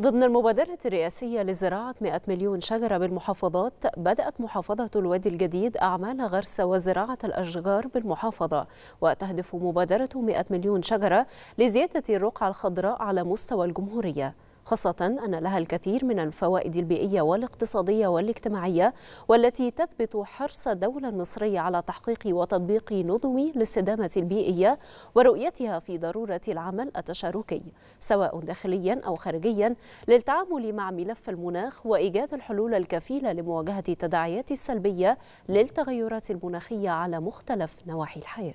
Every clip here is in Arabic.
ضمن المبادرة الرئاسية لزراعة 100 مليون شجرة بالمحافظات بدأت محافظة الوادي الجديد أعمال غرس وزراعة الأشجار بالمحافظة وتهدف مبادرة 100 مليون شجرة لزيادة الرقعة الخضراء على مستوى الجمهورية خاصة أن لها الكثير من الفوائد البيئية والاقتصادية والاجتماعية والتي تثبت حرص الدولة المصرية على تحقيق وتطبيق نظم الاستدامة البيئية ورؤيتها في ضرورة العمل التشاركي سواء داخليا أو خارجيا للتعامل مع ملف المناخ وإيجاد الحلول الكفيلة لمواجهة التداعيات السلبية للتغيرات المناخية على مختلف نواحي الحياة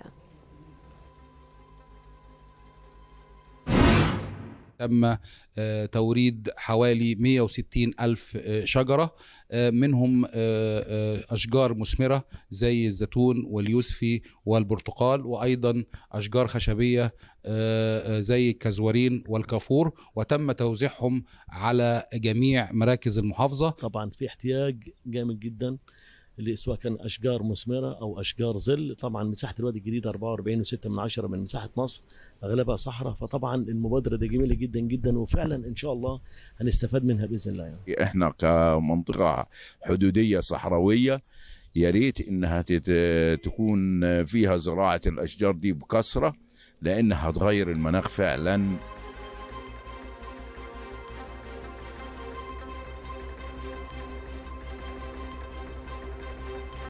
تم آه، توريد حوالي 160 ألف آه، شجرة آه، منهم أشجار مثمرة زي الزيتون واليوسفي والبرتقال وأيضا أشجار خشبية زي الكزورين والكافور وتم توزيعهم على جميع مراكز المحافظة طبعا في احتياج جامد جدا اللي سواء كان اشجار مثمره او اشجار ظل طبعا مساحه الوادي الجديد 44.6 من عشرة من مساحه مصر اغلبها صحراء فطبعا المبادره دي جميله جدا جدا وفعلا ان شاء الله هنستفاد منها باذن الله يعني. إيه، احنا كمنطقه حدوديه صحراويه يا ريت انها تكون فيها زراعه الاشجار دي بكثره لانها هتغير المناخ فعلا